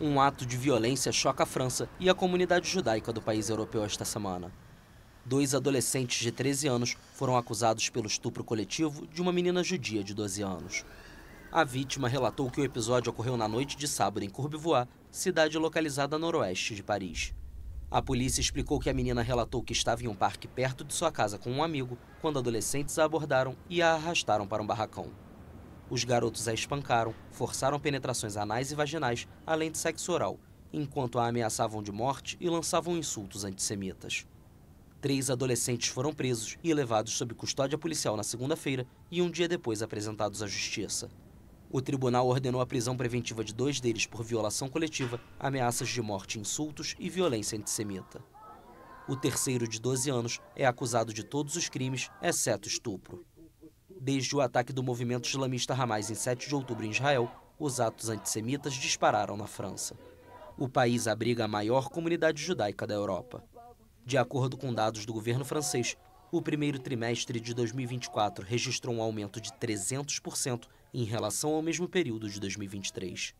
Um ato de violência choca a França e a comunidade judaica do país europeu esta semana. Dois adolescentes de 13 anos foram acusados pelo estupro coletivo de uma menina judia de 12 anos. A vítima relatou que o episódio ocorreu na noite de sábado em Courbevoie, cidade localizada no noroeste de Paris. A polícia explicou que a menina relatou que estava em um parque perto de sua casa com um amigo quando adolescentes a abordaram e a arrastaram para um barracão. Os garotos a espancaram, forçaram penetrações anais e vaginais, além de sexo oral, enquanto a ameaçavam de morte e lançavam insultos antissemitas. Três adolescentes foram presos e levados sob custódia policial na segunda-feira e um dia depois apresentados à justiça. O tribunal ordenou a prisão preventiva de dois deles por violação coletiva, ameaças de morte, insultos e violência antissemita. O terceiro, de 12 anos, é acusado de todos os crimes, exceto estupro. Desde o ataque do movimento islamista Hamas em 7 de outubro em Israel, os atos antissemitas dispararam na França. O país abriga a maior comunidade judaica da Europa. De acordo com dados do governo francês, o primeiro trimestre de 2024 registrou um aumento de 300% em relação ao mesmo período de 2023.